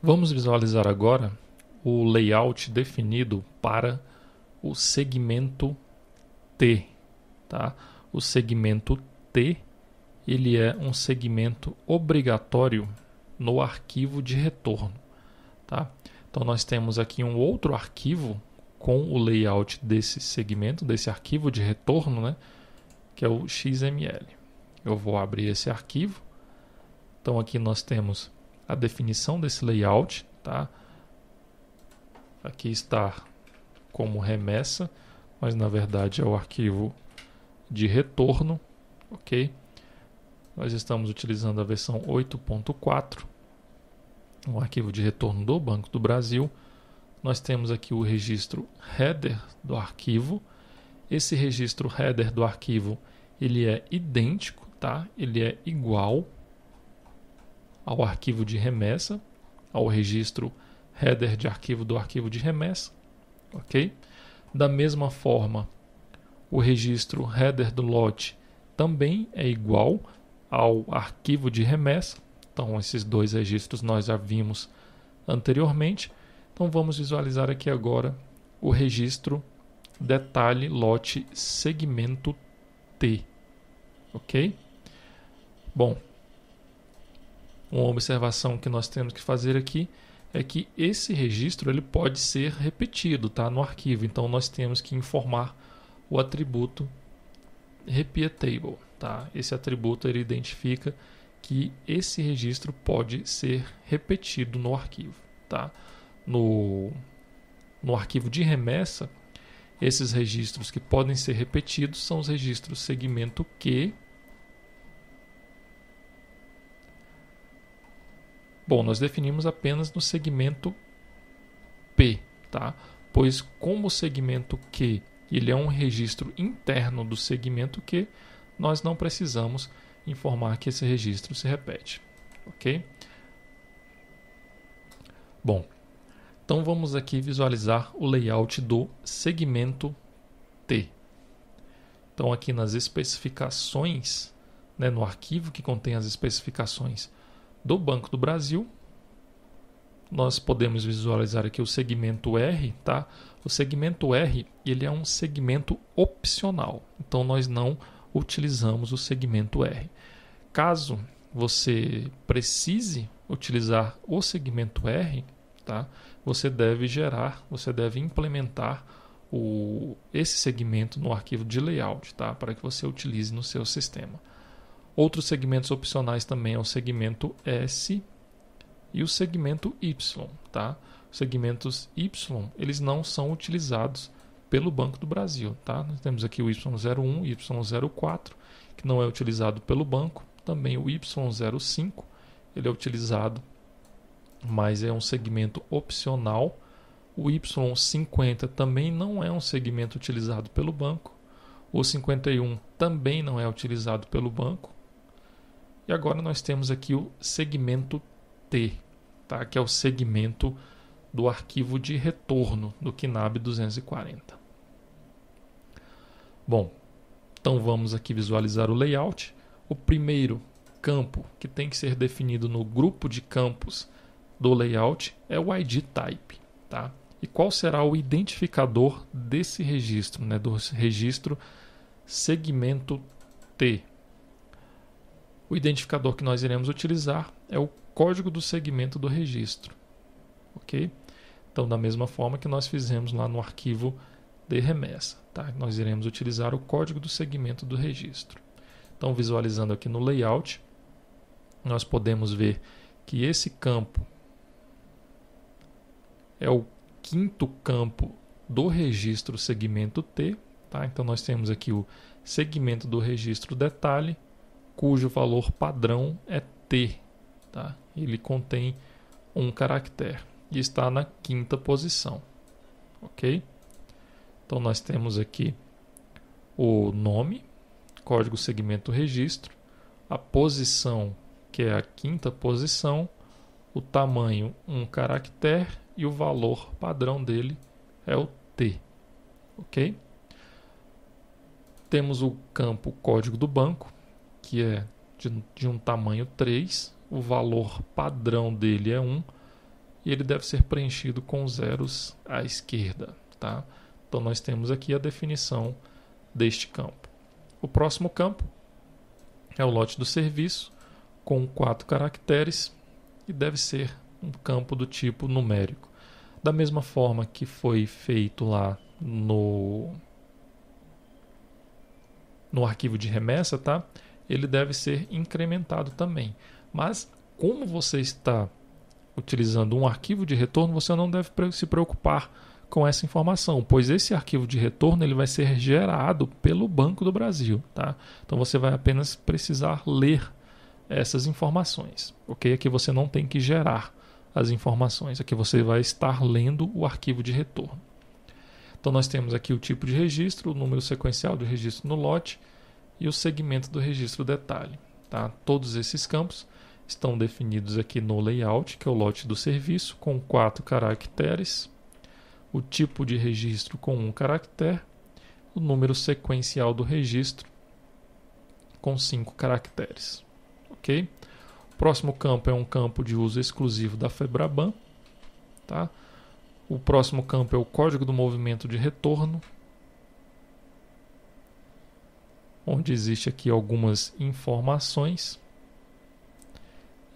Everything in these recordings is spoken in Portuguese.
Vamos visualizar agora o layout definido para o segmento T. Tá? O segmento T ele é um segmento obrigatório no arquivo de retorno. Tá? Então nós temos aqui um outro arquivo com o layout desse segmento, desse arquivo de retorno, né? que é o XML. Eu vou abrir esse arquivo. Então aqui nós temos a definição desse layout, tá? Aqui está como remessa, mas na verdade é o arquivo de retorno, ok? Nós estamos utilizando a versão 8.4, um arquivo de retorno do Banco do Brasil. Nós temos aqui o registro header do arquivo. Esse registro header do arquivo ele é idêntico, tá? Ele é igual ao arquivo de remessa, ao registro header de arquivo do arquivo de remessa, ok? Da mesma forma, o registro header do lote também é igual ao arquivo de remessa. Então, esses dois registros nós já vimos anteriormente. Então, vamos visualizar aqui agora o registro detalhe lote segmento T, ok? Bom, uma observação que nós temos que fazer aqui é que esse registro ele pode ser repetido tá? no arquivo, então nós temos que informar o atributo repeatable. Tá? Esse atributo ele identifica que esse registro pode ser repetido no arquivo. Tá? No, no arquivo de remessa, esses registros que podem ser repetidos são os registros segmento Q Bom, nós definimos apenas no segmento P, tá? Pois como o segmento Q ele é um registro interno do segmento Q, nós não precisamos informar que esse registro se repete, ok? Bom, então vamos aqui visualizar o layout do segmento T. Então aqui nas especificações, né, no arquivo que contém as especificações do Banco do Brasil. Nós podemos visualizar aqui o segmento R, tá? O segmento R, ele é um segmento opcional. Então nós não utilizamos o segmento R. Caso você precise utilizar o segmento R, tá? Você deve gerar, você deve implementar o, esse segmento no arquivo de layout, tá? Para que você utilize no seu sistema. Outros segmentos opcionais também é o segmento S e o segmento Y, tá? Os segmentos Y, eles não são utilizados pelo Banco do Brasil, tá? Nós temos aqui o Y01 Y04, que não é utilizado pelo banco, também o Y05, ele é utilizado, mas é um segmento opcional. O Y50 também não é um segmento utilizado pelo banco. O 51 também não é utilizado pelo banco. E agora nós temos aqui o segmento T, tá? que é o segmento do arquivo de retorno do KNAB 240. Bom, então vamos aqui visualizar o layout. O primeiro campo que tem que ser definido no grupo de campos do layout é o ID type, tá? E qual será o identificador desse registro, né, do registro segmento T? O identificador que nós iremos utilizar é o código do segmento do registro. Ok? Então, da mesma forma que nós fizemos lá no arquivo de remessa, tá? nós iremos utilizar o código do segmento do registro. Então, visualizando aqui no layout, nós podemos ver que esse campo é o quinto campo do registro segmento T. Tá? Então, nós temos aqui o segmento do registro detalhe cujo valor padrão é T. Tá? Ele contém um caractere e está na quinta posição. Ok? Então nós temos aqui o nome, código segmento registro, a posição, que é a quinta posição, o tamanho, um caractere e o valor padrão dele é o T. Ok? Temos o campo código do banco, que é de, de um tamanho 3, o valor padrão dele é 1 e ele deve ser preenchido com zeros à esquerda. Tá? Então nós temos aqui a definição deste campo. O próximo campo é o lote do serviço com quatro caracteres e deve ser um campo do tipo numérico. Da mesma forma que foi feito lá no no arquivo de remessa, tá? ele deve ser incrementado também. Mas como você está utilizando um arquivo de retorno, você não deve se preocupar com essa informação, pois esse arquivo de retorno ele vai ser gerado pelo Banco do Brasil, tá? Então você vai apenas precisar ler essas informações, ok? Aqui você não tem que gerar as informações, aqui você vai estar lendo o arquivo de retorno. Então nós temos aqui o tipo de registro, o número sequencial de registro no lote, e o segmento do registro detalhe. Tá? Todos esses campos estão definidos aqui no layout, que é o lote do serviço, com quatro caracteres, o tipo de registro com um caractere, o número sequencial do registro com cinco caracteres. Ok? O próximo campo é um campo de uso exclusivo da Febraban. Tá? O próximo campo é o código do movimento de retorno, onde existe aqui algumas informações.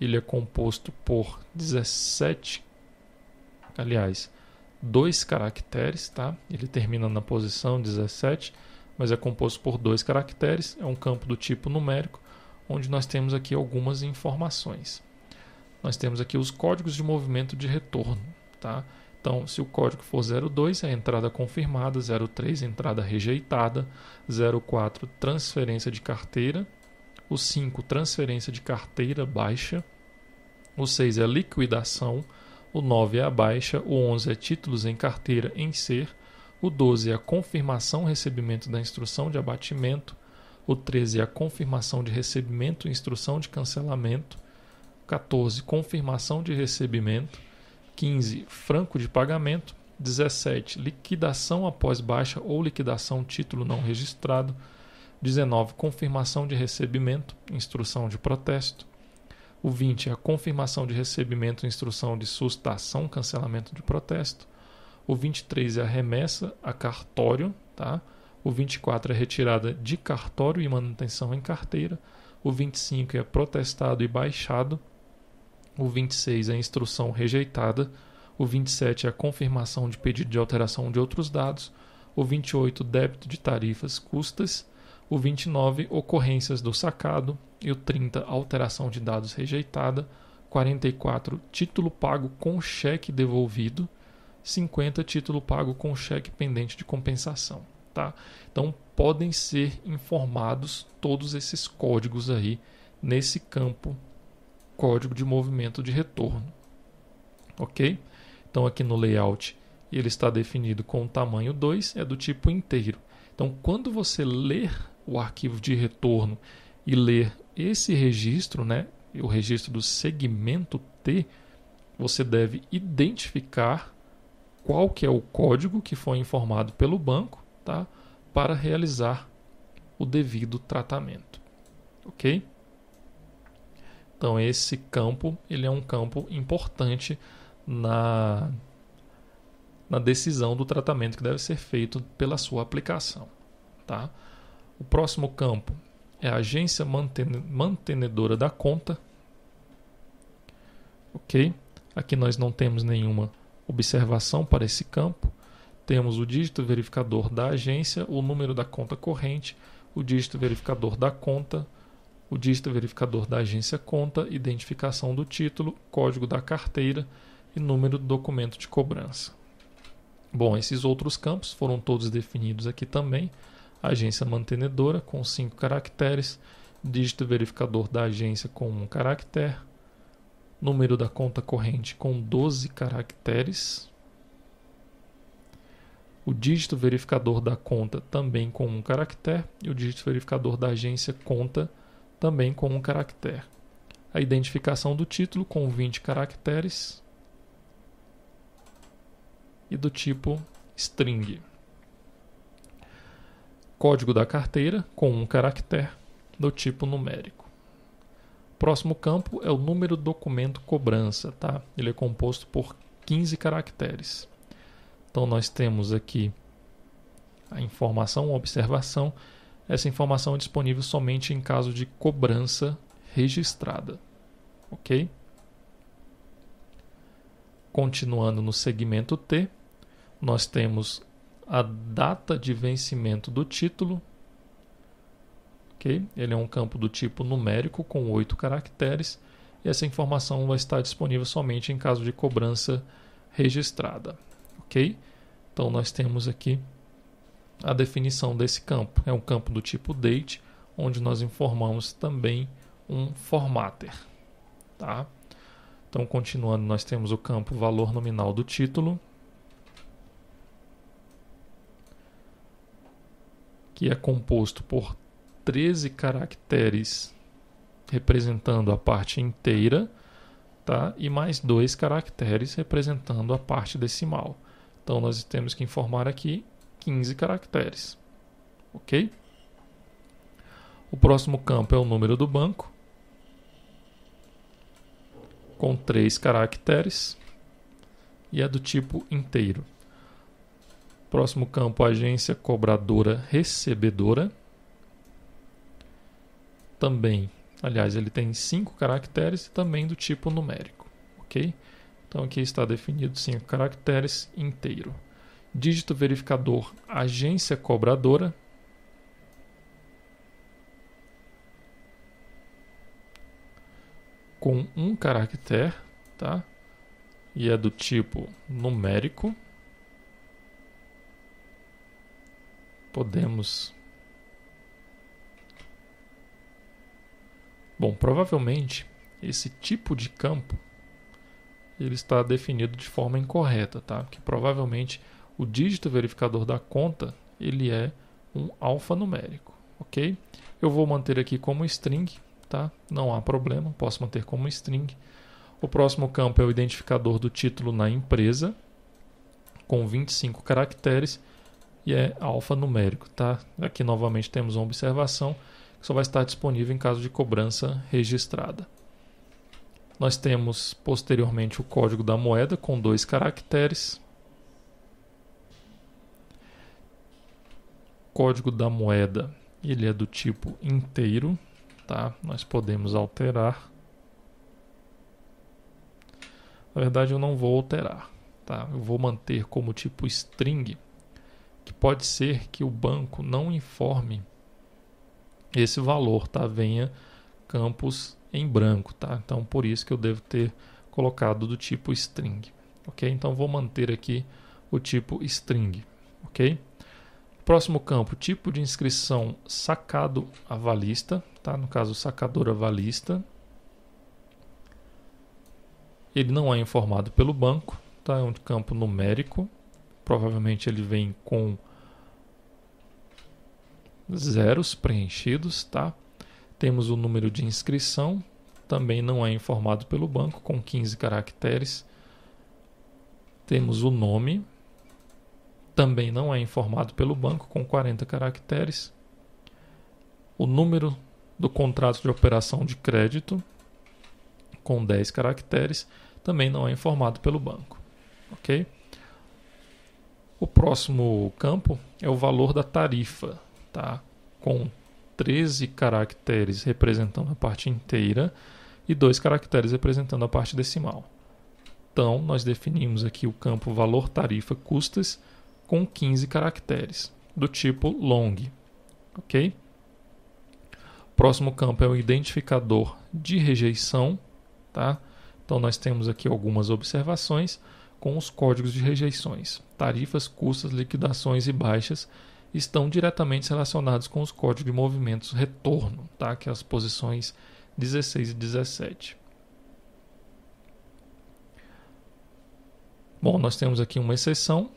Ele é composto por 17, aliás, dois caracteres, tá? Ele termina na posição 17, mas é composto por dois caracteres, é um campo do tipo numérico, onde nós temos aqui algumas informações. Nós temos aqui os códigos de movimento de retorno, tá? Então, se o código for 02, é entrada confirmada, 03, entrada rejeitada, 04, transferência de carteira, o 5, transferência de carteira baixa, o 6 é liquidação, o 9 é a baixa, o 11 é títulos em carteira em ser, o 12 é a confirmação recebimento da instrução de abatimento, o 13 é a confirmação de recebimento e instrução de cancelamento, 14, confirmação de recebimento, 15. Franco de pagamento. 17. Liquidação após baixa ou liquidação título não registrado. 19. Confirmação de recebimento, instrução de protesto. O 20. A confirmação de recebimento, instrução de sustação, cancelamento de protesto. O 23 é a remessa a cartório, tá? O 24 é retirada de cartório e manutenção em carteira. O 25 é protestado e baixado. O 26 é a instrução rejeitada. O 27 é a confirmação de pedido de alteração de outros dados. O 28, débito de tarifas, custas. O 29, ocorrências do sacado. E o 30, alteração de dados rejeitada. 44, título pago com cheque devolvido. 50, título pago com cheque pendente de compensação. Tá? Então podem ser informados todos esses códigos aí nesse campo código de movimento de retorno. Ok? Então aqui no layout ele está definido com o tamanho 2, é do tipo inteiro. Então quando você ler o arquivo de retorno e ler esse registro, né, o registro do segmento T, você deve identificar qual que é o código que foi informado pelo banco, tá? Para realizar o devido tratamento, ok? Então esse campo, ele é um campo importante na na decisão do tratamento que deve ser feito pela sua aplicação, tá? O próximo campo é a agência mantenedora da conta. OK? Aqui nós não temos nenhuma observação para esse campo. Temos o dígito verificador da agência, o número da conta corrente, o dígito verificador da conta o dígito verificador da agência conta, identificação do título, código da carteira e número do documento de cobrança. Bom, esses outros campos foram todos definidos aqui também. Agência mantenedora com 5 caracteres, dígito verificador da agência com 1 um caractere, número da conta corrente com 12 caracteres, o dígito verificador da conta também com 1 um caractere e o dígito verificador da agência conta também com um caractere. A identificação do título com 20 caracteres e do tipo string. Código da carteira com um caractere do tipo numérico. Próximo campo é o número documento cobrança, tá? Ele é composto por 15 caracteres. Então nós temos aqui a informação, a observação essa informação é disponível somente em caso de cobrança registrada. Ok? Continuando no segmento T, nós temos a data de vencimento do título. Okay? Ele é um campo do tipo numérico com oito caracteres e essa informação vai estar disponível somente em caso de cobrança registrada. Ok? Então nós temos aqui a definição desse campo. É um campo do tipo date, onde nós informamos também um formatter. Tá? Então, continuando, nós temos o campo valor nominal do título, que é composto por 13 caracteres representando a parte inteira, tá? E mais dois caracteres representando a parte decimal. Então nós temos que informar aqui 15 caracteres. Ok? O próximo campo é o número do banco, com 3 caracteres, e é do tipo inteiro. Próximo campo, agência cobradora recebedora. Também, aliás, ele tem 5 caracteres e também do tipo numérico. Ok? Então aqui está definido 5 caracteres inteiro dígito verificador agência cobradora. Com um caractere, tá? E é do tipo numérico. Podemos. Bom, provavelmente esse tipo de campo ele está definido de forma incorreta, tá? Que provavelmente o dígito verificador da conta ele é um alfanumérico, ok? Eu vou manter aqui como string, tá? Não há problema, posso manter como string. O próximo campo é o identificador do título na empresa, com 25 caracteres e é alfanumérico, tá? Aqui novamente temos uma observação que só vai estar disponível em caso de cobrança registrada. Nós temos posteriormente o código da moeda com dois caracteres, código da moeda ele é do tipo inteiro, tá? Nós podemos alterar. Na verdade, eu não vou alterar, tá? Eu vou manter como tipo string, que pode ser que o banco não informe esse valor, tá? Venha campos em branco, tá? Então, por isso que eu devo ter colocado do tipo string, ok? Então, vou manter aqui o tipo string, ok? Próximo campo, tipo de inscrição sacado avalista, tá? No caso, sacador avalista. Ele não é informado pelo banco, tá? É um campo numérico. Provavelmente ele vem com zeros preenchidos, tá? Temos o número de inscrição, também não é informado pelo banco, com 15 caracteres. Temos o nome, também não é informado pelo banco com 40 caracteres, o número do contrato de operação de crédito com 10 caracteres também não é informado pelo banco, ok? O próximo campo é o valor da tarifa, tá? Com 13 caracteres representando a parte inteira e dois caracteres representando a parte decimal. Então, nós definimos aqui o campo valor tarifa custas com 15 caracteres, do tipo long. Ok? Próximo campo é o identificador de rejeição. Tá? Então, nós temos aqui algumas observações com os códigos de rejeições. Tarifas, custas, liquidações e baixas estão diretamente relacionados com os códigos de movimentos retorno, tá? que é as posições 16 e 17. Bom, nós temos aqui uma exceção,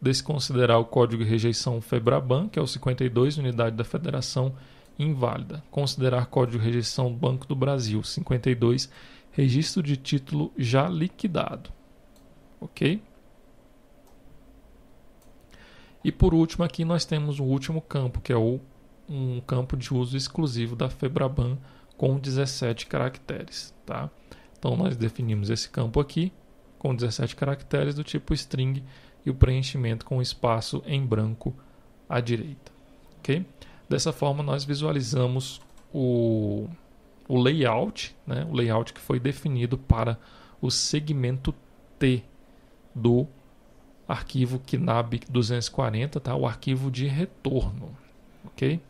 desconsiderar o código de rejeição FEBRABAN, que é o 52, unidade da federação, inválida. Considerar código de rejeição Banco do Brasil, 52, registro de título já liquidado. Ok? E por último, aqui nós temos o último campo, que é o, um campo de uso exclusivo da FEBRABAN com 17 caracteres. Tá? Então nós definimos esse campo aqui com 17 caracteres do tipo string e o preenchimento com o espaço em branco à direita. Okay? Dessa forma, nós visualizamos o, o layout, né? o layout que foi definido para o segmento T do arquivo KNAB 240, tá? o arquivo de retorno. ok?